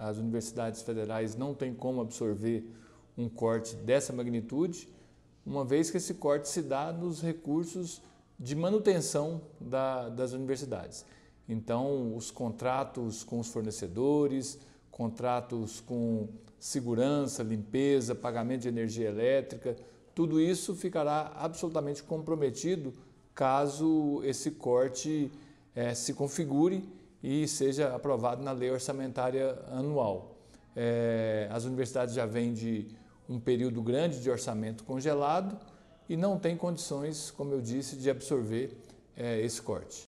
as universidades federais não têm como absorver um corte dessa magnitude, uma vez que esse corte se dá nos recursos de manutenção da, das universidades. Então, os contratos com os fornecedores, contratos com segurança, limpeza, pagamento de energia elétrica, tudo isso ficará absolutamente comprometido caso esse corte é, se configure e seja aprovado na lei orçamentária anual. É, as universidades já vêm de um período grande de orçamento congelado e não têm condições, como eu disse, de absorver é, esse corte.